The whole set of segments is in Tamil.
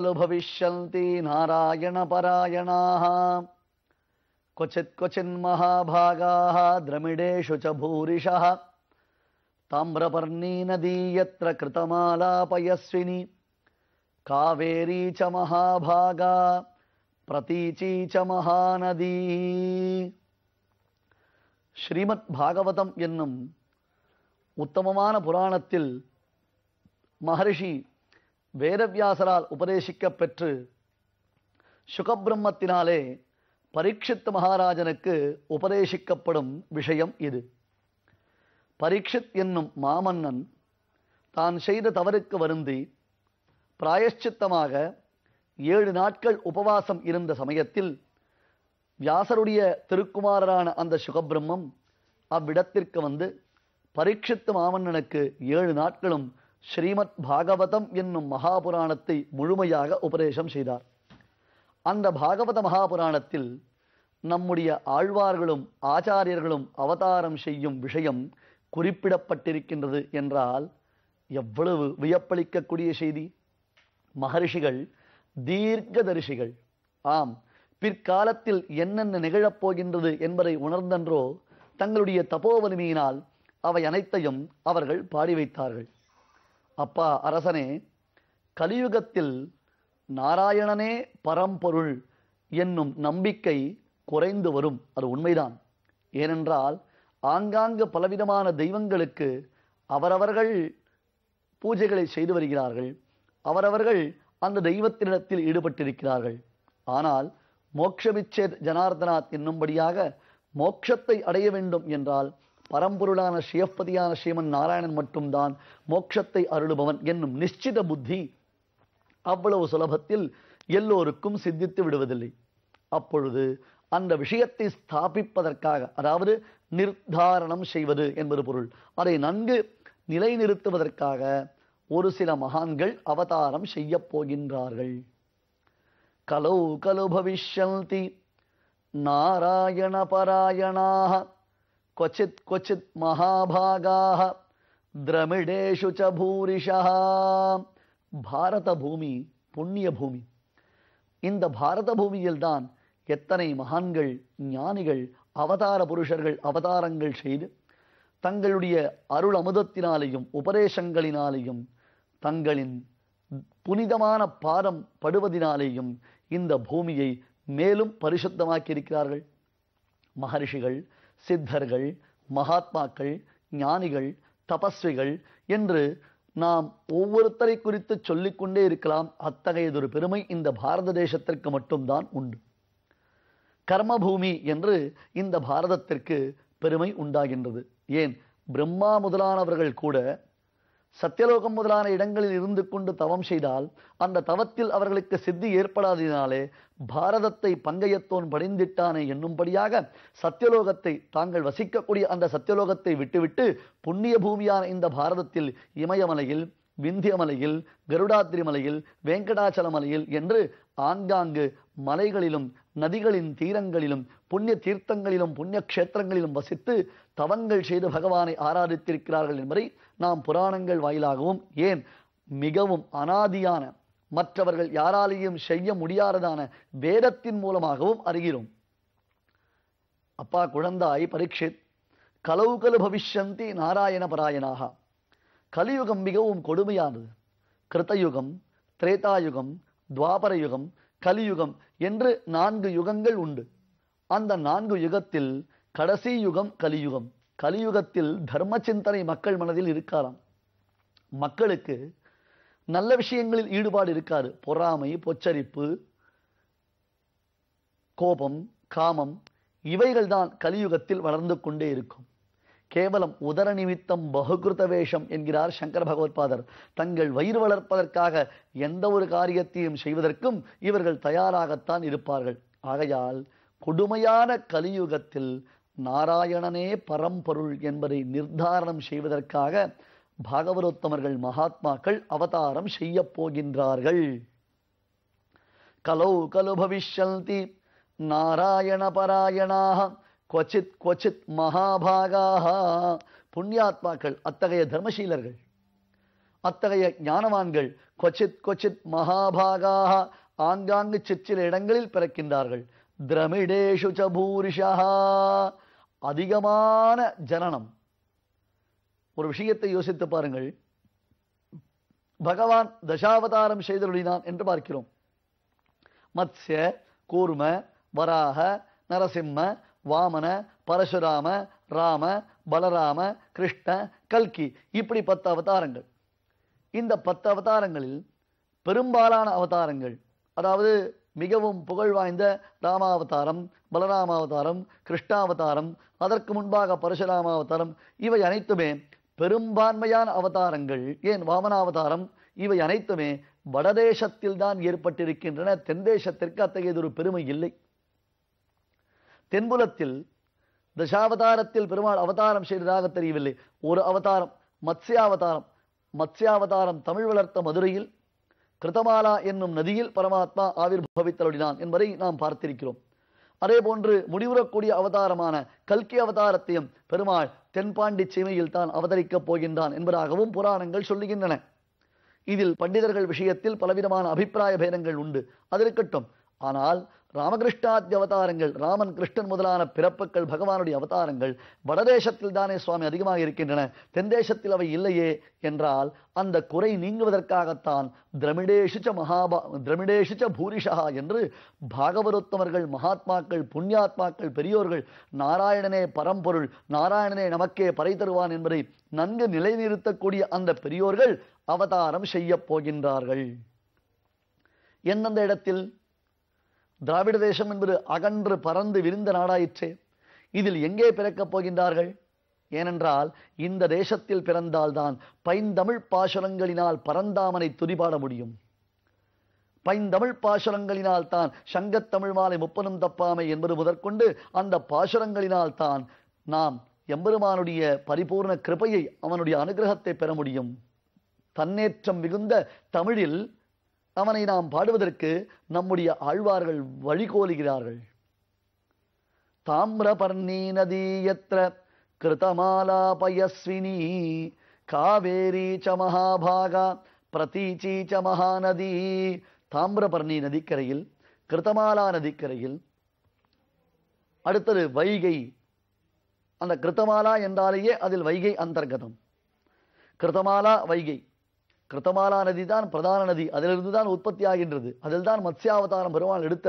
भविष्यन्ति नारायणपरायणाः क्वचित् क्वचिन्महाभागाः द्रमिडेषु च भूरिशः ताम्रपर्णीनदी यत्र कृतमालापयस्विनी कावेरी च महाभागा प्रतीची च महानदी श्रीमद्भागवतम् एम् புராணத்தில் महर्षि வேதவியாசரால் உபதேசிக்கப் பெற்று சுகபிரம்மத்தினாலே பரீட்சித் மகாராஜனுக்கு உபதேசிக்கப்படும் விஷயம் இது பரீட்சித் என்னும் மாமன்னன் தான் செய்த தவறுக்கு வருந்தி பிராயஷ்சித்தமாக ஏழு நாட்கள் உபவாசம் இருந்த சமயத்தில் வியாசருடைய திருக்குமாரரான அந்த சுகபிரம்மம் அவ்விடத்திற்கு வந்து பரீட்சித்து மாமன்னனுக்கு ஏழு நாட்களும் ஸ்ரீமத் பாகவதம் என்னும் மகாபுராணத்தை முழுமையாக உபதேசம் செய்தார் அந்த பாகவத மகாபுராணத்தில் நம்முடைய ஆழ்வார்களும் ஆச்சாரியர்களும் அவதாரம் செய்யும் விஷயம் குறிப்பிடப்பட்டிருக்கின்றது என்றால் எவ்வளவு வியப்பளிக்கக்கூடிய செய்தி மகரிஷிகள் தீர்க்கதரிசிகள் ஆம் பிற்காலத்தில் என்னென்ன நிகழப்போகின்றது என்பதை உணர்ந்தன்றோ தங்களுடைய தபோவலிமையினால் அவை அனைத்தையும் அவர்கள் பாடி வைத்தார்கள் அப்பா அரசனே கலியுகத்தில் நாராயணனே பரம்பொருள் என்னும் நம்பிக்கை குறைந்து வரும் அது உண்மைதான் ஏனென்றால் ஆங்காங்கு பலவிதமான தெய்வங்களுக்கு அவரவர்கள் பூஜைகளை செய்து வருகிறார்கள் அவரவர்கள் அந்த தெய்வத்தினிடத்தில் ஈடுபட்டிருக்கிறார்கள் ஆனால் மோக்ஷபிச்சேத் ஜனார்தனாத் என்னும்படியாக மோட்சத்தை அடைய வேண்டும் என்றால் பரம்பொருளான சிவப்பதியான ஸ்ரீமன் நாராயணன் மட்டும்தான் மோட்சத்தை அருளுபவன் என்னும் நிச்சித புத்தி அவ்வளவு சுலபத்தில் எல்லோருக்கும் சித்தித்து விடுவதில்லை அப்பொழுது அந்த விஷயத்தை ஸ்தாபிப்பதற்காக அதாவது நிர்தாரணம் செய்வது என்பது பொருள் அதை நன்கு நிலைநிறுத்துவதற்காக ஒரு சில மகான்கள் அவதாரம் செய்ய போகின்றார்கள் கலௌ கலு பவிஷ்யந்தி நாராயண பாராயணாக क्वचित् क्वचित् महाभागाः द्रमिडेषु च பூரிஷா பாரத பூமி புண்ணிய பூமி இந்த பாரத பூமியில்தான் எத்தனை மகான்கள் ஞானிகள் அவதார புருஷர்கள் அவதாரங்கள் செய்து தங்களுடைய அருள் அமுதத்தினாலேயும் உபதேசங்களினாலேயும் தங்களின் புனிதமான பாதம் படுவதினாலேயும் இந்த பூமியை மேலும் பரிசுத்தமாக்கியிருக்கிறார்கள் மகரிஷிகள் சித்தர்கள் மகாத்மாக்கள் ஞானிகள் தபஸ்விகள் என்று நாம் ஒவ்வொருத்தரை குறித்து சொல்லிக்கொண்டே இருக்கலாம் அத்தகையதொரு பெருமை இந்த பாரத தேசத்திற்கு மட்டும்தான் உண்டு கர்மபூமி என்று இந்த பாரதத்திற்கு பெருமை உண்டாகின்றது ஏன் பிரம்மா முதலானவர்கள் கூட சத்தியலோகம் முதலான இடங்களில் இருந்து கொண்டு தவம் செய்தால் அந்த தவத்தில் அவர்களுக்கு சித்தி ஏற்படாததினாலே பாரதத்தை பங்கயத்தோன் படிந்திட்டானே என்னும்படியாக சத்தியலோகத்தை தாங்கள் வசிக்கக்கூடிய அந்த சத்தியலோகத்தை விட்டுவிட்டு புண்ணிய பூமியான இந்த பாரதத்தில் இமயமலையில் விந்தியமலையில் கருடாத்திரி மலையில் வேங்கடாச்சல மலையில் என்று ஆங்காங்கு மலைகளிலும் நதிகளின் தீரங்களிலும் புண்ணிய தீர்த்தங்களிலும் புண்ணிய கஷேத்திரங்களிலும் வசித்து தவங்கள் செய்து பகவானை ஆராதித்திருக்கிறார்கள் என்பதை நாம் புராணங்கள் வாயிலாகவும் ஏன் மிகவும் அனாதியான மற்றவர்கள் யாராலையும் செய்ய முடியாததான வேதத்தின் மூலமாகவும் அறிகிறோம் அப்பா குழந்தாய் பரீட்சித் கலவு கலு பவிஷ்யந்தி நாராயண பராயணாக கலியுகம் மிகவும் கொடுமையானது கிருத்தயுகம் திரேதாயுகம் துவாபர யுகம் கலியுகம் என்று நான்கு யுகங்கள் உண்டு அந்த நான்கு யுகத்தில் கடைசி யுகம் கலியுகம் கலியுகத்தில் தர்ம சிந்தனை மக்கள் மனதில் இருக்காராம் மக்களுக்கு நல்ல விஷயங்களில் ஈடுபாடு இருக்காது பொறாமை பொச்சரிப்பு கோபம் காமம் இவைகள் தான் கலியுகத்தில் வளர்ந்து கொண்டே இருக்கும் கேவலம் உதர நிமித்தம் பகுகிருத வேஷம் என்கிறார் சங்கர பகவத்பாதர் தங்கள் வயிறு வளர்ப்பதற்காக எந்த ஒரு காரியத்தையும் செய்வதற்கும் இவர்கள் தயாராகத்தான் இருப்பார்கள் ஆகையால் கொடுமையான கலியுகத்தில் நாராயணனே பரம்பொருள் என்பதை நிர்தாரணம் செய்வதற்காக பாகவதோத்தமர்கள் மகாத்மாக்கள் அவதாரம் செய்ய போகின்றார்கள் கலௌ கலு பவிஷந்தி நாராயண பராயணாக கொச்சித் கொச்சித் மகாபாகாக புண்ணியாத்மாக்கள் அத்தகைய தர்மசீலர்கள் அத்தகைய ஞானவான்கள் கொச்சித் கொச்சித் மகாபாகாக ஆங்காங்கு சிற்சில இடங்களில் பிறக்கின்றார்கள் திரமிடேஷு ச அதிகமான ஜனனம் ஒரு விஷயத்தை யோசித்து பாருங்கள் பகவான் தசாவதாரம் செய்தருளினான் என்று பார்க்கிறோம் மத்ய கூர்ம வராக நரசிம்ம வாமன பரசுராம ராம பலராம கிருஷ்ண கல்கி இப்படி பத்து அவதாரங்கள் இந்த பத்து அவதாரங்களில் பெரும்பாலான அவதாரங்கள் அதாவது மிகவும் புகழ் வாய்ந்த ராமாவதாரம் பலராமாவதாரம் கிருஷ்ணாவதாரம் அதற்கு முன்பாக பரசுராமாவதாரம் இவை அனைத்துமே பெரும்பான்மையான அவதாரங்கள் ஏன் வாமனாவதாரம் இவை அனைத்துமே வடதேசத்தில் தான் ஏற்பட்டிருக்கின்றன தென்தேசத்திற்கு அத்தகையதொரு பெருமை இல்லை தென்புலத்தில் தசாவதாரத்தில் பெருமாள் அவதாரம் செய்ததாக தெரியவில்லை ஒரு அவதாரம் மத்ஸ்யாவதாரம் மத்ஸ்யாவதாரம் தமிழ் வளர்த்த மதுரையில் கிருதமாலா என்னும் நதியில் பரமாத்மா ஆவிர் பவித்தலுடினான் என்பதை நாம் பார்த்திருக்கிறோம் அதே போன்று முடிவுறக்கூடிய அவதாரமான கல்கி அவதாரத்தையும் பெருமாள் தென்பாண்டி சீமையில் தான் அவதரிக்கப் போகின்றான் என்பதாகவும் புராணங்கள் சொல்லுகின்றன இதில் பண்டிதர்கள் விஷயத்தில் பலவிதமான அபிப்பிராய பேதங்கள் உண்டு அது இருக்கட்டும் ஆனால் ராமகிருஷ்ணாத்திய அவதாரங்கள் ராமன் கிருஷ்ணன் முதலான பிறப்புகள் பகவானுடைய அவதாரங்கள் வடதேசத்தில் தானே சுவாமி அதிகமாக இருக்கின்றன தென்தேசத்தில் அவை இல்லையே என்றால் அந்த குறை நீங்குவதற்காகத்தான் திரமிடேஷிச்ச மகாபா திரமிடேஷிச்ச பூரிஷா என்று பாகவருத்தவர்கள் மகாத்மாக்கள் புண்ணியாத்மாக்கள் பெரியோர்கள் நாராயணனே பரம்பொருள் நாராயணனே நமக்கே பறை தருவான் என்பதை நன்கு நிலைநிறுத்தக்கூடிய அந்த பெரியோர்கள் அவதாரம் செய்யப் போகின்றார்கள் எந்தெந்த இடத்தில் திராவிட தேசம் என்பது அகன்று பறந்து விரிந்த நாடாயிற்றே இதில் எங்கே பிறக்கப் போகின்றார்கள் ஏனென்றால் இந்த தேசத்தில் பிறந்தால்தான் பைந்தமிழ் பாசுரங்களினால் பரந்தாமனை துதிபாட முடியும் பைந்தமிழ் பாசுரங்களினால் தான் சங்கத்தமிழ் மாலை முப்பனும் தப்பாமை என்பது முதற்கொண்டு அந்த பாசுரங்களினால் தான் நாம் எம்பெருமானுடைய பரிபூர்ண கிருபையை அவனுடைய அனுகிரகத்தை பெற முடியும் தன்னேற்றம் மிகுந்த தமிழில் அவனை நாம் பாடுவதற்கு நம்முடைய ஆழ்வார்கள் வழிகோலுகிறார்கள் தாமிரபர்ணி கிருதமாலா பயஸ்வினி காவேரி ச மகாபாகா பிரதீச்சி ச மகாநதி தாமிரபர்ணி நதிக்கரையில் கிருத்தமாலா நதிக்கரையில் அடுத்தது வைகை அந்த கிருத்தமாலா என்றாலேயே அதில் வைகை அந்தர்கதம் கிருத்தமாலா வைகை கிருத்தமாலா நதி தான் பிரதான நதி அதிலிருந்து தான் உற்பத்தி ஆகின்றது அதில் தான் மத்ஸ்யாவதாரம் பெருமாள் எடுத்த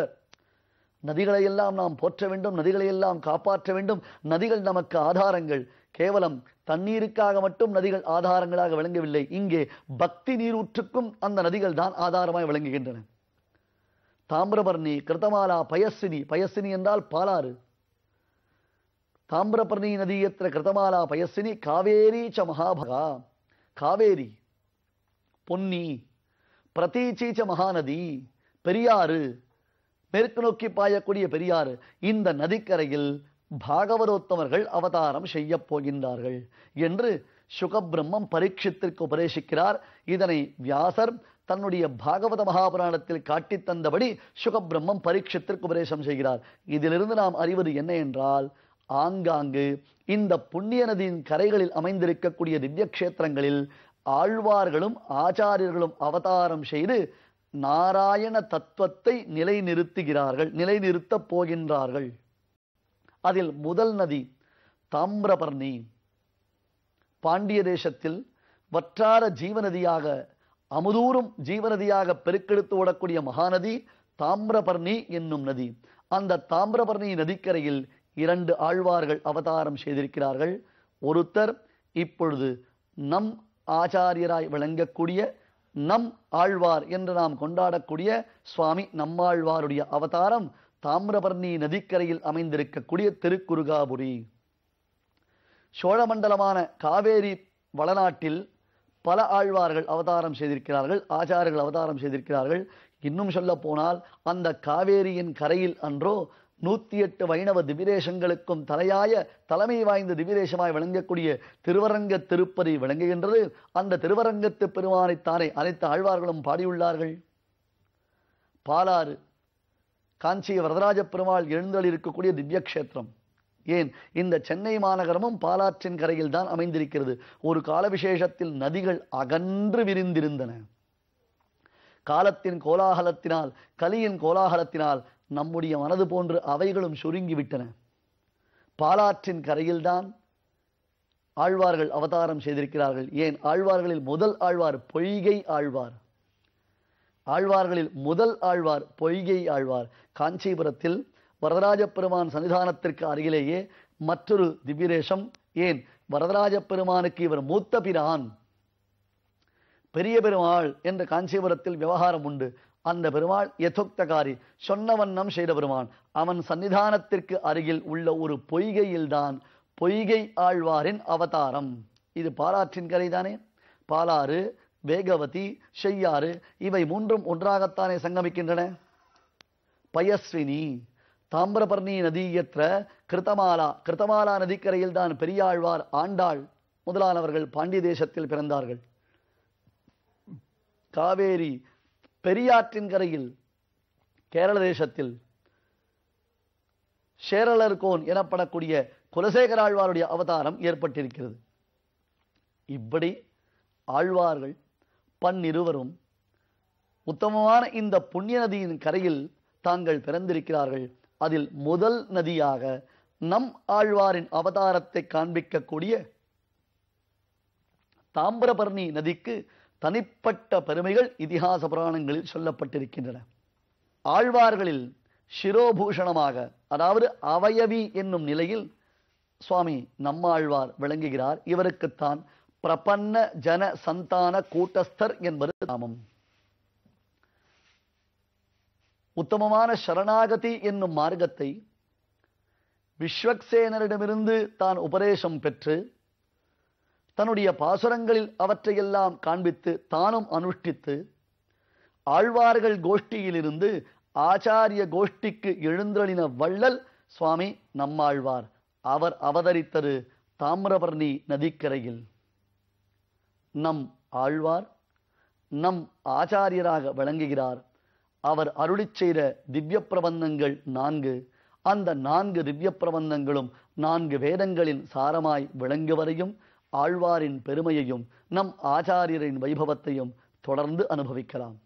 நதிகளை எல்லாம் நாம் போற்ற வேண்டும் நதிகளை எல்லாம் காப்பாற்ற வேண்டும் நதிகள் நமக்கு ஆதாரங்கள் கேவலம் தண்ணீருக்காக மட்டும் நதிகள் ஆதாரங்களாக விளங்கவில்லை இங்கே பக்தி நீரூற்றுக்கும் அந்த நதிகள் தான் ஆதாரமாய் விளங்குகின்றன தாமிரபர்ணி கிருத்தமாலா பயசினி பயசினி என்றால் பாலாறு தாமிரபர்ணி நதியத்திர கிருத்தமாலா பயசினி காவேரி ச மகாபகா காவேரி பொன்னி பிரதீச்சீச்ச மகாநதி பெரியாறு மேற்கு நோக்கி பாயக்கூடிய பெரியாறு இந்த நதிக்கரையில் பாகவதோத்தமர்கள் அவதாரம் செய்ய போகின்றார்கள் என்று சுகபிரம்மம் பரீட்சித்திற்கு உபதேசிக்கிறார் இதனை வியாசர் தன்னுடைய பாகவத மகாபுராணத்தில் காட்டித் தந்தபடி சுகபிரம்மம் பரீட்சத்திற்கு உபதேசம் செய்கிறார் இதிலிருந்து நாம் அறிவது என்ன என்றால் ஆங்காங்கு இந்த புண்ணிய நதியின் கரைகளில் அமைந்திருக்கக்கூடிய திவ்ய கஷேத்திரங்களில் ஆழ்வார்களும் ஆச்சாரியர்களும் அவதாரம் செய்து நாராயண தத்துவத்தை நிலைநிறுத்துகிறார்கள் நிலைநிறுத்தப் போகின்றார்கள் அதில் முதல் நதி தாமிரபர்ணி பாண்டிய தேசத்தில் வற்றார ஜீவநதியாக அமுதூறும் ஜீவநதியாக பெருக்கெடுத்து ஓடக்கூடிய மகாநதி தாமிரபர்ணி என்னும் நதி அந்த தாமிரபர்ணி நதிக்கரையில் இரண்டு ஆழ்வார்கள் அவதாரம் செய்திருக்கிறார்கள் ஒருத்தர் இப்பொழுது நம் ஆச்சாரியராய் விளங்கக்கூடிய நம் ஆழ்வார் என்று நாம் கொண்டாடக்கூடிய சுவாமி நம்மாழ்வாருடைய அவதாரம் தாமிரபர்ணி நதிக்கரையில் அமைந்திருக்கக்கூடிய திருக்குறுகாபுரி சோழமண்டலமான காவேரி வளநாட்டில் பல ஆழ்வார்கள் அவதாரம் செய்திருக்கிறார்கள் ஆச்சாரர்கள் அவதாரம் செய்திருக்கிறார்கள் இன்னும் சொல்ல போனால் அந்த காவேரியின் கரையில் அன்றோ நூத்தி எட்டு வைணவ திவிரேஷங்களுக்கும் தலையாய தலைமை வாய்ந்த திவிரேஷமாய் விளங்கக்கூடிய திருவரங்க திருப்பதி விளங்குகின்றது அந்த திருவரங்கத்து பெருமானைத்தானே அனைத்து ஆழ்வார்களும் பாடியுள்ளார்கள் பாலாறு காஞ்சி வரதராஜ பெருமாள் எழுந்தல் இருக்கக்கூடிய திவ்யக்ஷேத்திரம் ஏன் இந்த சென்னை மாநகரமும் பாலாற்றின் கரையில் தான் அமைந்திருக்கிறது ஒரு கால விசேஷத்தில் நதிகள் அகன்று விரிந்திருந்தன காலத்தின் கோலாகலத்தினால் கலியின் கோலாகலத்தினால் நம்முடைய மனது போன்று அவைகளும் சுருங்கிவிட்டன பாலாற்றின் கரையில்தான் ஆழ்வார்கள் அவதாரம் செய்திருக்கிறார்கள் ஏன் ஆழ்வார்களில் முதல் ஆழ்வார் பொய்கை ஆழ்வார் ஆழ்வார்களில் முதல் ஆழ்வார் பொய்கை ஆழ்வார் காஞ்சிபுரத்தில் வரதராஜ பெருமான் சன்னிதானத்திற்கு அருகிலேயே மற்றொரு திவ்யரேஷம் ஏன் வரதராஜ பெருமானுக்கு இவர் மூத்த பிரான் பெரிய பெருமாள் என்ற காஞ்சிபுரத்தில் விவகாரம் உண்டு அந்த பெருமாள் யதுக்தகாரி சொன்ன வண்ணம் செய்த பெருமான் அவன் சன்னிதானத்திற்கு அருகில் உள்ள ஒரு பொய்கையில்தான் பொய்கை ஆழ்வாரின் அவதாரம் இது பாலாற்றின் கரைதானே பாலாறு வேகவதி செய்யாறு இவை மூன்றும் ஒன்றாகத்தானே சங்கமிக்கின்றன பயஸ்வினி தாமிரபர்ணி நதியற்ற கிருத்தமாலா கிருத்தமாலா நதிக்கரையில் தான் பெரியாழ்வார் ஆண்டாள் முதலானவர்கள் பாண்டிய தேசத்தில் பிறந்தார்கள் காவேரி பெரியாற்றின் கரையில் கேரள தேசத்தில் சேரலர் கோன் எனப்படக்கூடிய குலசேகர ஆழ்வாருடைய அவதாரம் ஏற்பட்டிருக்கிறது இப்படி ஆழ்வார்கள் பன்னிருவரும் உத்தமமான இந்த புண்ணிய நதியின் கரையில் தாங்கள் பிறந்திருக்கிறார்கள் அதில் முதல் நதியாக நம் ஆழ்வாரின் அவதாரத்தை காண்பிக்கக்கூடிய தாம்பரபரணி நதிக்கு தனிப்பட்ட பெருமைகள் இதிகாச புராணங்களில் சொல்லப்பட்டிருக்கின்றன ஆழ்வார்களில் சிரோபூஷணமாக அதாவது அவயவி என்னும் நிலையில் சுவாமி நம்மாழ்வார் விளங்குகிறார் இவருக்குத்தான் பிரபன்ன ஜன சந்தான கூட்டஸ்தர் என்பது நாமம் உத்தமமான சரணாகதி என்னும் மார்க்கத்தை விஸ்வக்சேனரிடமிருந்து தான் உபதேசம் பெற்று தன்னுடைய பாசுரங்களில் அவற்றையெல்லாம் காண்பித்து தானும் அனுஷ்டித்து ஆழ்வார்கள் கோஷ்டியிலிருந்து ஆச்சாரிய கோஷ்டிக்கு எழுந்தளின வள்ளல் சுவாமி நம்மாழ்வார் அவர் அவதரித்தது தாமிரபர்ணி நதிக்கரையில் நம் ஆழ்வார் நம் ஆச்சாரியராக விளங்குகிறார் அவர் அருளி செய்த திவ்ய பிரபந்தங்கள் நான்கு அந்த நான்கு திவ்ய பிரபந்தங்களும் நான்கு வேதங்களின் சாரமாய் விளங்குவதையும் ஆழ்வாரின் பெருமையையும் நம் ஆச்சாரியரின் வைபவத்தையும் தொடர்ந்து அனுபவிக்கலாம்